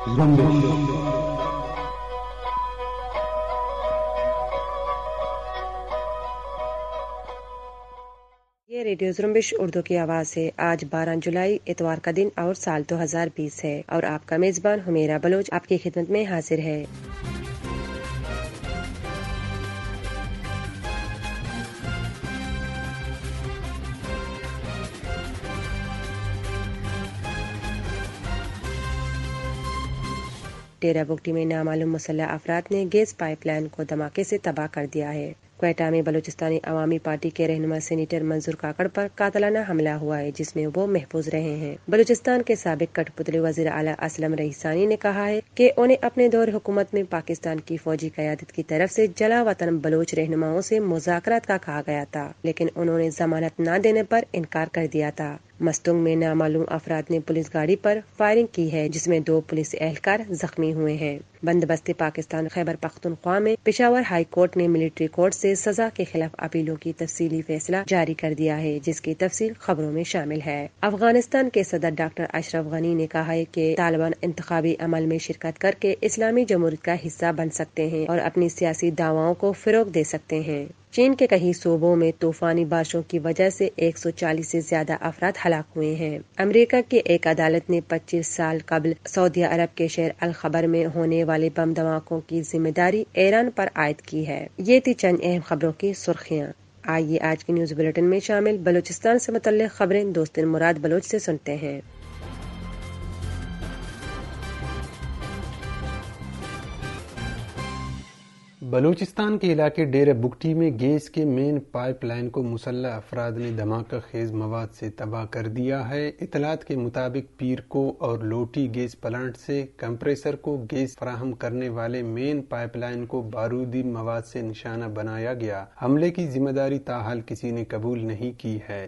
ये रेडियो जुम्बिश उर्दू की आवाज़ है आज 12 जुलाई इतवार का दिन और साल 2020 है और आपका मेज़बान हमेरा बलोच आपकी खिदमत में हाजिर है डेरा बुगटी में नामालूम मुसलह अफराद ने गैस पाइपलाइन को धमाके से तबाह कर दिया है क्वेटा में बलूचिस्तानी अवामी पार्टी के रहनुमा सीनेटर मंजूर काकड़ पर कातलाना हमला हुआ है जिसमें वो महफूज रहे हैं बलूचिस्तान के सबक कठपुतली वजीर अला असलम रहीसानी ने कहा है कि उन्हें अपने दौर हुकूमत में पाकिस्तान की फौजी क्यादत की तरफ से जला वतन बलोच रहनुमाओं से मुजाकरात का कहा गया था लेकिन उन्होंने जमानत न देने पर इनकार कर दिया था मस्तुंग में नामालूम अफराद ने पुलिस गाड़ी पर फायरिंग की है जिसमें दो पुलिस एहलकार जख्मी हुए हैं बंदबस्ती पाकिस्तान खैबर पख्तनख्वा में पिशावर हाई कोर्ट ने मिलिट्री कोर्ट से सजा के खिलाफ अपीलों की तफसीली फैसला जारी कर दिया है जिसकी तफसील खबरों में शामिल है अफगानिस्तान के सदर डॉक्टर अशरफ गनी ने कहा है कि तालिबान इंतबी अमल में शिरकत करके इस्लामी जमहूरत का हिस्सा बन सकते हैं और अपनी सियासी दावाओं को फरोग दे सकते हैं चीन के कई सूबों में तूफानी बारिशों की वजह से 140 से ज्यादा अफराद हलाक हुए हैं अमेरिका की एक अदालत ने 25 साल कबल सऊदी अरब के शहर अल खबर में होने वाले बम धमाकों की जिम्मेदारी ईरान पर आयद की है ये थी चंद अहम खबरों की सुर्खियाँ आइए आज के न्यूज बुलेटिन में शामिल बलूचिस्तान से मुतल खबरें दोस्त मुराद बलोच से सुनते हैं बलूचिस्तान के इलाके डेरा बुकटी में गैस के मेन पाइपलाइन को मुसल्ह अफराद ने धमाका खेज मवाद से तबाह कर दिया है इतलात के मुताबिक पीरको और लोटी गैस प्लांट से कंप्रेसर को गैस फराहम करने वाले मेन पाइपलाइन को बारूदी मवाद से निशाना बनाया गया हमले की जिम्मेदारी ताहाल किसी ने कबूल नहीं की है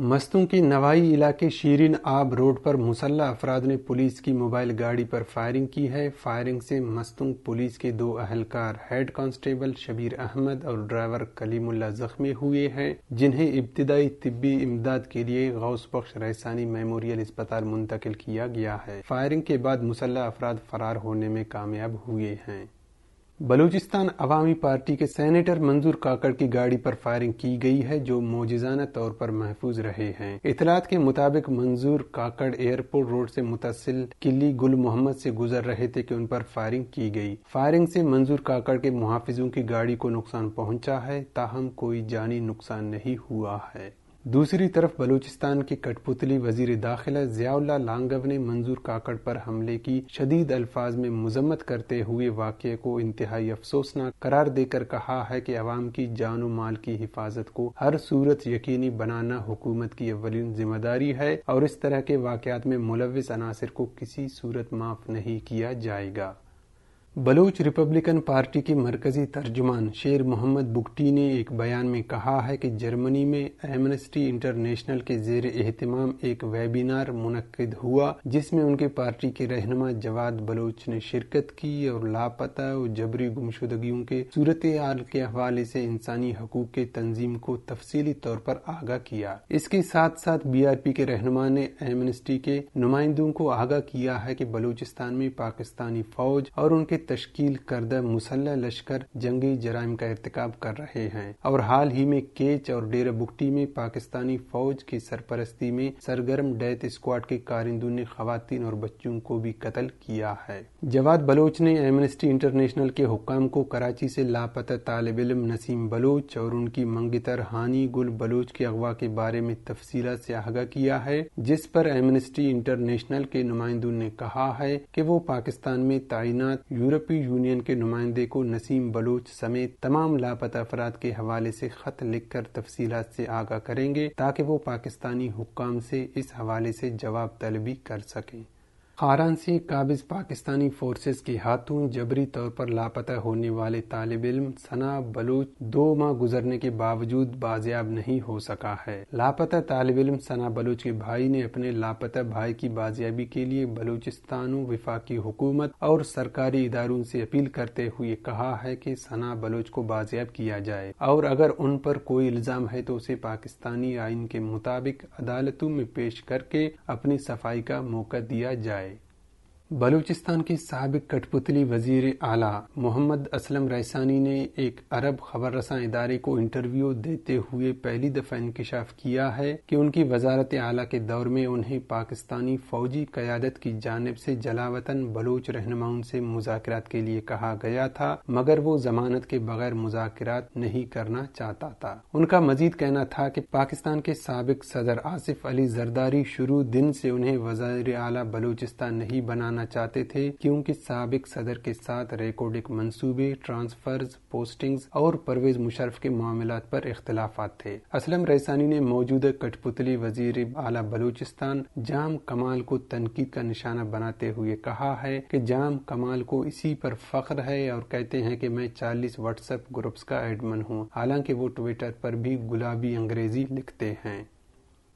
मस्तों के नवाई इलाके शीरिन आब रोड पर मुसल्ला अफराद ने पुलिस की मोबाइल गाड़ी पर फायरिंग की है फायरिंग से मस्तूंग पुलिस के दो अहलकार हेड कांस्टेबल शबीर अहमद और ड्राइवर कलीमुल्ला जख्मी हुए हैं जिन्हें इब्तदाई तिब्बी इमदाद के लिए गौस बख्श रहसानी मेमोरियल अस्पताल मुंतकिल किया गया है फायरिंग के बाद मुसल्ला अफराद फरार होने में कामयाब हुए हैं बलूचिस्तान अवामी पार्टी के सेनेटर मंजूर काकड़ की गाड़ी पर फायरिंग की गई है जो मोजिजाना तौर पर महफूज रहे हैं इतलात के मुताबिक मंजूर काकड़ एयरपोर्ट रोड से मुतसिल किली गुल मोहम्मद से गुजर रहे थे कि उन पर फायरिंग की गई फायरिंग से मंजूर काकड़ के मुहाफिजों की गाड़ी को नुकसान पहुंचा है ताहम कोई जानी नुकसान नहीं हुआ है दूसरी तरफ बलूचिस्तान के कठपुतली वजीर दाखिला जियाउल्ला लांगव ने मंजूर काकड़ पर हमले की शदीद अल्फाज में मजम्मत करते हुए वाक़े को इंतहाई अफसोसनाक करार देकर कहा है कि अवाम की जान माल की हिफाजत को हर सूरत यकीनी बनाना हुकूमत की अवलिन जिम्मेदारी है और इस तरह के वाक़ात में मुलविस अनासर को किसी सूरत माफ नहीं किया जाएगा बलूच रिपब्लिकन पार्टी के मरकजी तर्जुमान शेर मोहम्मद बुगटी ने एक बयान में कहा है कि जर्मनी में एमनेस्टी इंटरनेशनल के जेर एहतमाम एक वेबिनार मुनद हुआ जिसमें उनके पार्टी के रहनमा जवाद बलोच ने शिरकत की और लापता और जबरी गुमशुदगियों के सूरत हाल के हवाले से इंसानी हकूक के तंजीम को तफसीली तौर पर आगाह किया इसके साथ साथ बी आर पी के रहनमा ने एमनेस्टी के नुमाइंदों को आगाह किया है कि बलूचिस्तान में पाकिस्तानी फौज और उनके तश्कील करदा मुसल लश्कर जंगी जराइम का इरतकब कर रहे हैं और हाल ही में केच और डेरा बुकटी में पाकिस्तानी फौज की सरपरस्ती में सरगर्म डेथ स्क्वाड के कारिंदों ने खातन और बच्चों को भी कत्ल किया है जवाद बलोच ने एमनेस्टी इंटरनेशनल के हुक्म को कराची से लापता तालब इलम नसीम बलोच और उनकी मंगितर हानी गुल बलोच के अगवा के बारे में तफसीला से आगा किया है जिस पर एमनेस्टी इंटरनेशनल के नुमाइंदों ने कहा है कि वो पाकिस्तान में तैनात यूरोप यूरोपीय यूनियन के नुमाइंदे को नसीम बलूच समेत तमाम लापता अफराद के हवाले से खत लिख कर तफसीलात से आगाह करेंगे ताकि वो पाकिस्तानी हुक्काम से इस हवाले से जवाब तलबी कर सकें खारान से काबिज पाकिस्तानी फोर्सेस के हाथों जबरी तौर पर लापता होने वाले तालब इम सना बलूच दो माह गुजरने के बावजूद बाजियाब नहीं हो सका है लापता तालब इम सना बलूच के भाई ने अपने लापता भाई की बाजियाबी के लिए बलूचिस्तान विफाकी हुकूमत और सरकारी इदारों से अपील करते हुए कहा है कि सना बलूच को बाजियाब किया जाए और अगर उन पर कोई इल्जाम है तो उसे पाकिस्तानी आइन के मुताबिक अदालतों में पेश करके अपनी सफाई का मौका दिया जाए बलूचिस्तान के सबक कठपुतली वजीर आला मोहम्मद असलम रैसानी ने एक अरब खबर रसा इदारे को इंटरव्यू देते हुए पहली दफा इंकशाफ किया है कि उनकी वजारत आला के दौर में उन्हें पाकिस्तानी फौजी क्यादत की जानब से जलावतन बलूच रहनुमाओं से मुजाकर के लिए कहा गया था मगर वो जमानत के बगैर मुजाकर नहीं करना चाहता था उनका मजीद कहना था कि पाकिस्तान के सबक सदर आसिफ अली जरदारी शुरू दिन से उन्हें वजार आला बलूचिस्तान नहीं बनाना करना चाहते थे क्योंकि सबक सदर के साथ रिकॉर्डिक मंसूबे ट्रांसफर्स पोस्टिंग और परवेज मुशरफ के मामला पर इख्तलाफ थे असलम रैसानी ने मौजूदा कठपुतली वजीर आला बलूचिस्तान जाम कमाल को तनकीद का निशाना बनाते हुए कहा है की जाम कमाल को इसी पर फख्र है और कहते हैं की मैं चालीस व्हाट्सएप ग्रुप्स का एडमन हूँ हालांकि वो ट्विटर पर भी गुलाबी अंग्रेजी लिखते हैं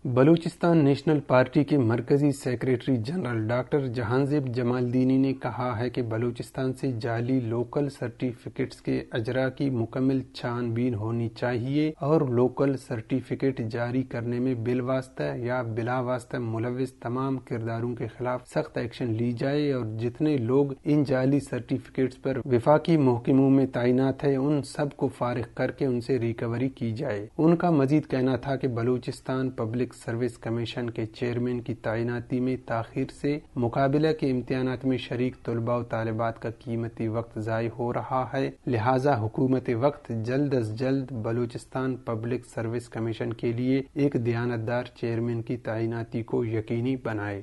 बलूचिस्तान नेशनल पार्टी के मरकजी secretary general doctor Jahanzeb Jamaldini ने कहा है कि बलूचिस्तान से जाली लोकल सर्टिफिकेट्स के अजरा की मुकम्मल छानबीन होनी चाहिए और लोकल सर्टिफिकेट जारी करने में बिलवास्ता या बिलावास्ता मुलविस तमाम किरदारों के खिलाफ सख्त एक्शन ली जाए और जितने लोग इन जाली सर्टिफिकेट्स पर विफाकी महकमों में तैनात है उन सबको फारिग करके उनसे रिकवरी की जाए उनका मजीद कहना था कि Balochistan public public service commission के चेयरमैन की तैनाती में तखिर से मुकाबला के इम्तहान में शरीक तलबा और तालबात का कीमती वक्त ज़ाय हो रहा है लिहाजा हुकूमत वक्त जल्द अज जल्द बलूचिस्तान पब्लिक सर्विस कमीशन के लिए एक दयानतदार चेयरमैन की तैनाती को यकीनी बनाए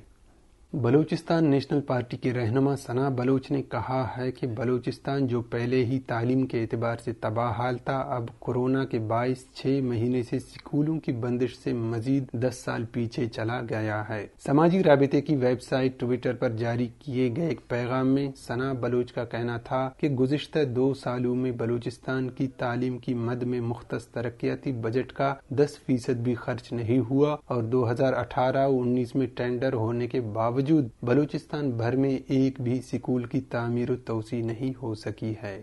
बलूचिस्तान नेशनल पार्टी के रहनुमा सना बलोच ने कहा है कि बलूचिस्तान जो पहले ही तालीम के एतबार से हाल था अब कोरोना के बाईस छह महीने से स्कूलों की बंदिश से मजीद दस साल पीछे चला गया है सामाजिक रबते की वेबसाइट ट्विटर पर जारी किए गए एक पैगाम में सना बलोच का कहना था कि गुजशत दो सालों में बलूचिस्तान की तालीम की मद में मुख्त तरक्याती बजट का दस फीसद भी खर्च नहीं हुआ और दो हजार अठारह उन्नीस में टेंडर होने के बावजूद बावजूद बलूचिस्तान भर में एक भी स्कूल की तामीर तोसी नहीं हो सकी है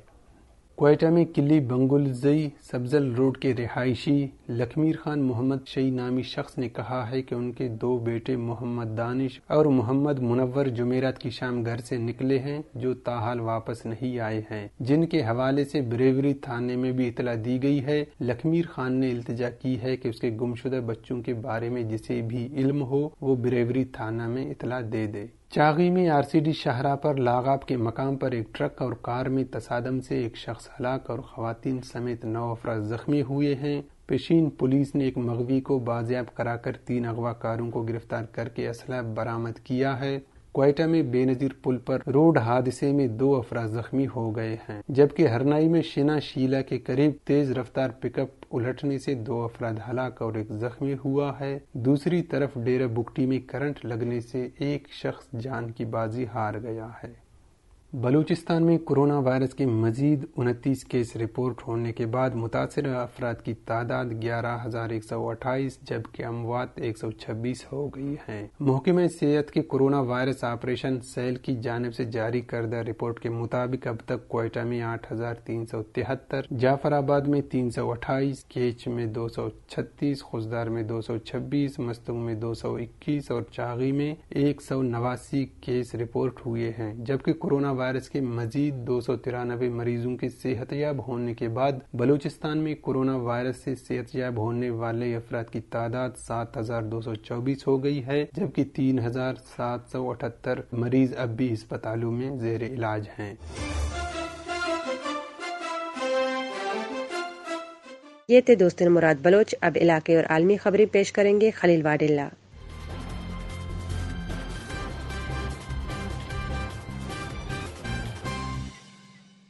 कोयटा में किले बंगुलजई सब्जल रोड के रिहायशी लखमीर खान मोहम्मद शई नामी शख्स ने कहा है कि उनके दो बेटे मोहम्मद दानिश और मोहम्मद मुनवर जुमेरात की शाम घर से निकले हैं जो ताहाल वापस नहीं आए हैं जिनके हवाले से ब्रेवरी थाने में भी इतला दी गई है लखमीर खान ने इल्तजा की है कि उसके गुमशुदा बच्चों के बारे में जिसे भी इल्म हो वो ब्रेवरी थाना में इतला दे दे चागी में आरसीडी शाहरा पर लागाब के मकाम पर एक ट्रक और कार में तसादम से एक शख्स हलाक और खातन समेत नौ अफराज जख्मी हुए हैं पेशीन पुलिस ने एक मगवी को बाजियाब कराकर तीन अगवा कारों को गिरफ्तार करके असला बरामद किया है क्वेटा में बेनजीर पुल पर रोड हादसे में दो अफरा जख्मी हो गए हैं जबकि हरनाई में शिना शीला के करीब तेज रफ्तार पिकअप उलटने से दो अफराद हलाक और एक जख्मी हुआ है दूसरी तरफ डेरा बुकटी में करंट लगने से एक शख्स जान की बाजी हार गया है बलूचिस्तान में कोरोना वायरस के मजीद उनतीस केस रिपोर्ट होने के बाद मुतासर अफराद की तादाद ग्यारह हज़ार एक सौ अट्ठाईस जबकि अमवात एक सौ छब्बीस हो गई है महकमे सेहत के कोरोना वायरस ऑपरेशन सेल की जानब से जारी करदा रिपोर्ट के मुताबिक अब तक कोयटा में आठ हज़ार तीन सौ तिहत्तर जाफराबाद में तीन सौ अट्ठाईस केच में दो सौ छत्तीस खुशदार में दो सौ छब्बीस मस्तूंग में दो सौ इक्कीस और चागी में एक सौ नवासी केस रिपोर्ट हुए हैं जबकि कोरोना वायरस के मजीद दो सौ तिरानबे मरीजों के सेहत याब होने के बाद बलूचिस्तान में कोरोना वायरस से याब होने वाले अफराद की तादाद सात हजार दो सौ चौबीस हो गई है जबकि तीन हजार सात सौ अठहत्तर मरीज अब भी अस्पतालों में जेर इलाज हैं ये थे दोस्तों मुराद बलोच अब इलाके और आलमी खबरें पेश करेंगे खलील वाडिल्ला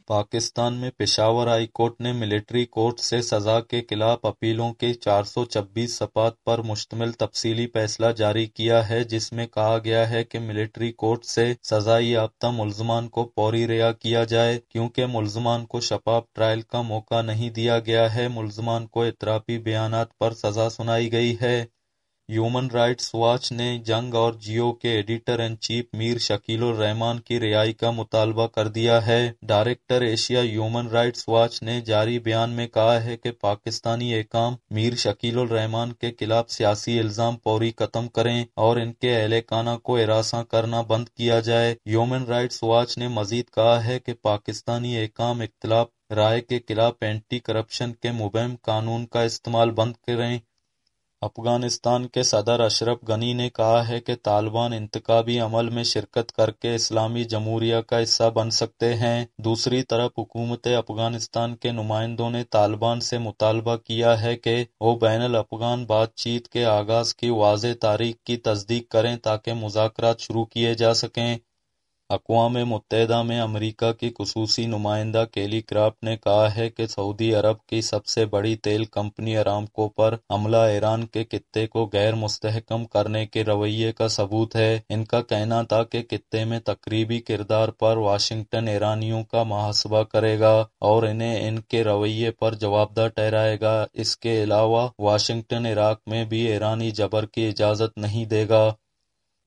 पाकिस्तान में पेशावर कोर्ट ने मिलिट्री कोर्ट से सजा के खिलाफ अपीलों के चार सौ छब्बीस सपात पर मुश्तमिल तफसीली फैसला जारी किया है जिसमें कहा गया है कि मिलिट्री कोर्ट से सजाई याफ्ता मुलजमान को फौरी रिहा किया जाए क्योंकि मुलजमान को शपाप ट्रायल का मौका नहीं दिया गया है मुलजमान को इतराफी बयान पर सजा सुनाई गई है ह्यूमन राइट्स वॉच ने जंग और जियो के editor in chief Mir Shakil Rahman की रिहाई का मुतालबा कर दिया है। Director Asia human rights watch ने जारी बयान में कहा है कि पाकिस्तानी एकाम मीर शकील रहमान के खिलाफ सियासी इल्जाम पौरी खत्म करें और इनके एहलकाना को हिरासा करना बंद किया जाए। ह्यूमन राइट्स वॉच ने मजीद कहा है कि पाकिस्तानी एकाम इख्तलाफ राय के खिलाफ एंटी करप्शन के मुबैम कानून का इस्तेमाल बंद करें अफगानिस्तान के सदर अशरफ गनी ने कहा है कि तालिबान इंतकाबी अमल में शिरकत करके इस्लामी जमहूरिया का हिस्सा बन सकते हैं। दूसरी तरफ हुकूमत अफगानिस्तान के नुमाइंदों ने तालिबान से मुतालबा किया है कि वो बैन अफगान बातचीत के आगाज की वाज़ तारीख की तस्दीक करें ताकि मुजाकर शुरू किए जा सकें। अक़वाम मुत्तहदा में अमरीका की खसूस नुमाइंदा केली क्राफ्ट ने कहा है कि सऊदी अरब की सबसे बड़ी तेल कंपनी अरामको पर हमला ईरान के खत्े को गैर मुस्तहकम करने के रवैये का सबूत है। इनका कहना था कि खत्े में तकरीबी किरदार पर वाशिंगटन ईरानियों का मुहासबा करेगा और इन्हें इनके रवैये पर जवाबदार ठहराएगा। इसके अलावा वाशिंगटन इराक में भी ईरानी जबर की इजाज़त नहीं देगा।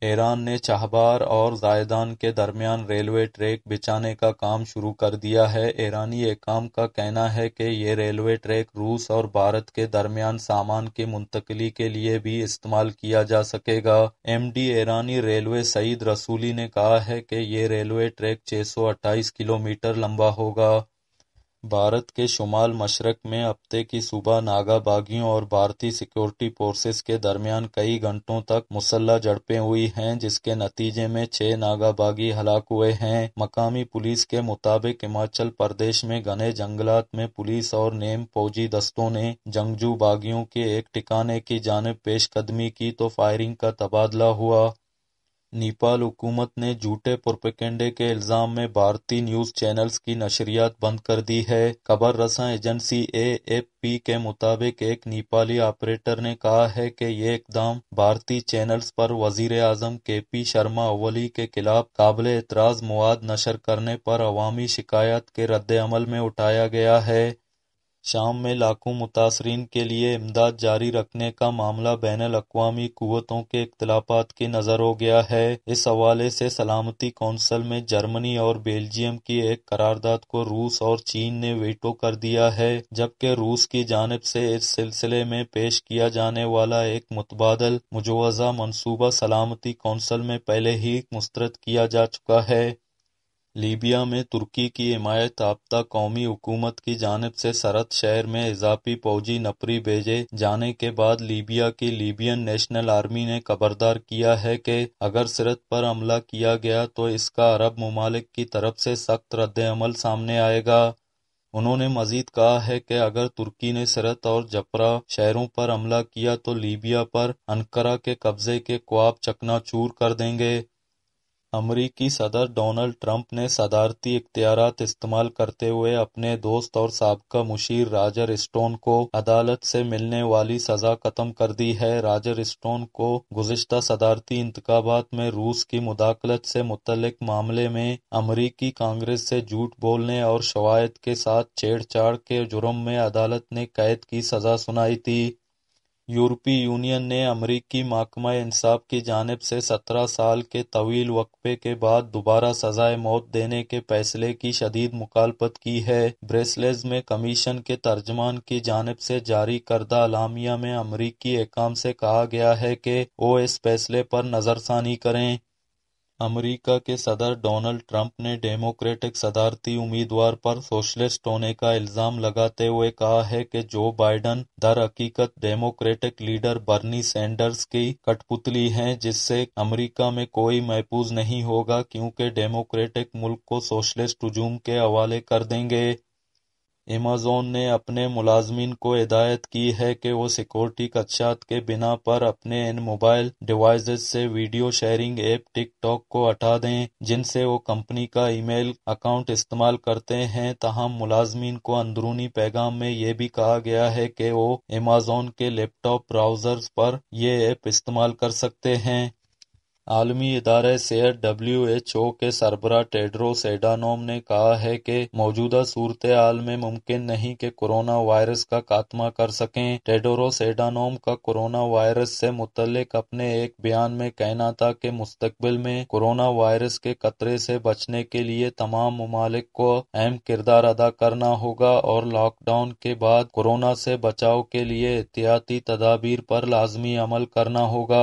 ईरान ने चाहबार और जायदान के दरमियान रेलवे ट्रैक बिछाने का काम शुरू कर दिया है ईरानी एकाम का कहना है कि ये रेलवे ट्रैक रूस और भारत के दरमियान सामान की मुंतकली के लिए भी इस्तेमाल किया जा सकेगा एमडी ईरानी रेलवे सईद रसूली ने कहा है कि ये रेलवे ट्रैक 628 किलोमीटर लंबा होगा भारत के शुमाल-मशरक में हफ्ते की सुबह नागा बागियों और भारतीय सिक्योरिटी फोर्सेज के दरमियान कई घंटों तक मुसल्ला झड़पें हुई हैं, जिसके नतीजे में छह नागा बागी हलाक हुए हैं। मकामी पुलिस के मुताबिक हिमाचल प्रदेश में घने जंगलात में पुलिस और नेम फौजी दस्तों ने जंगजू बागियों के एक ठिकाने की जानब पेशकदमी की तो फायरिंग का तबादला हुआ। नेपाल हुकूमत ने झूठे प्रोपेगेंडे के इल्जाम में भारतीय न्यूज चैनल्स की नशरियात बंद कर दी है। खबर रसां एजेंसी एफ पी के मुताबिक एक नेपाली ऑपरेटर ने कहा है कि ये इकदाम भारतीय चैनल्स पर वजीर-ए-आजम केपी शर्मा ओली के खिलाफ काबिल एतराज मवाद नशर करने पर अवामी शिकायत के रद्द अमल में उठाया गया है। शाम में लाखों मुतासरीन के लिए इमदाद जारी रखने का मामला बैन अवी कुतों के इख्तलाफात की नजर हो गया है इस हवाले से सलामती कौंसल में जर्मनी और बेल्जियम की एक करारदाद को रूस और चीन ने वेटो कर दिया है जबकि रूस की जानब से इस सिलसिले में पेश किया जाने वाला एक मुतबादल मुजवजा मनसूबा सलामती कौंसिल में पहले ही मुस्तरद किया जा चुका है लीबिया में तुर्की की हिमायत याफ्ता कौमी हुकूमत की जानब से सरत शहर में इजाफी फौजी नफरी भेजे जाने के बाद लीबिया की लीबियन नेशनल आर्मी ने खबरदार किया है कि अगर सिरत पर हमला किया गया तो इसका अरब ममालिक की तरफ से सख्त रद्दमल सामने आएगा उन्होंने मजीद कहा है कि अगर तुर्की ने सरत और जपरा शहरों पर हमला किया तो लीबिया पर अनकरा के कब्जे के ख्वाब चकनाचूर कर देंगे अमरीकी सदर डोनाल्ड ट्रंप ने सदारती इख्तियार इस्तेमाल करते हुए अपने दोस्त और सबका मुशीर राजर स्टोन को अदालत से मिलने वाली सजा खत्म कर दी है। राजर स्टोन को गुजशत सदारती इंतखाबात में रूस की मुदाखलत से मुतल्लिक मामले में अमरीकी कांग्रेस से झूठ बोलने और शवायद के साथ छेड़छाड़ के जुर्म में अदालत ने कैद की सजा सुनाई थी। यूरोपीय यूनियन ने अमरीकी महकमा इंसाफ की जानब से सत्रह साल के तवील वक्फे के बाद दोबारा सजाए मौत देने के फैसले की शदीद मुखालफत की है ब्रेसल्स में कमीशन के तर्जमान की जानब से जारी करदा अलामिया में अमरीकी एहकाम से कहा गया है कि वो इस फैसले पर नज़रसानी करें अमेरिका के सदर डोनाल्ड ट्रंप ने डेमोक्रेटिक सदारती उम्मीदवार पर सोशलिस्ट होने का इल्जाम लगाते हुए कहा है कि जो बाइडन दर हकीकत डेमोक्रेटिक लीडर बर्नी सैंडर्स की कठपुतली हैं, जिससे अमेरिका में कोई महफूज नहीं होगा क्योंकि डेमोक्रेटिक मुल्क को सोशलिस्ट हजूम के हवाले कर देंगे Amazon ने अपने मुलाजिमीन को हिदायत की है कि वो सिक्योरिटी खदशात के बिना पर अपने इन मोबाइल डिवाइसेज से वीडियो शेयरिंग एप टिकटॉक को हटा दें, जिनसे वो कंपनी का ईमेल अकाउंट इस्तेमाल करते हैं। ताहम मुलाजिमीन को अंदरूनी पैगाम में ये भी कहा गया है कि वो एमेजोन के लैपटॉप ब्राउज़र पर यह ऐप इस्तेमाल कर सकते हैं। आलमी इदारे सेहत डब्ल्यू एच ओ के सरबरा टेड्रोस एडानोम ने कहा है कि मौजूदा सूरत हाल में मुमकिन नहीं के कोरोना वायरस का खात्मा कर सकें। टेड्रोस सेडानोम का कोरोना वायरस से मुतल्लिक अपने एक बयान में कहना था कि मुस्तकबिल में कोरोना वायरस के खतरे से बचने के लिए तमाम ममालिक को अहम किरदार अदा करना होगा और लॉकडाउन के बाद कोरोना से बचाव के लिए एहतियाती तदाबीर पर लाजमी अमल करना होगा।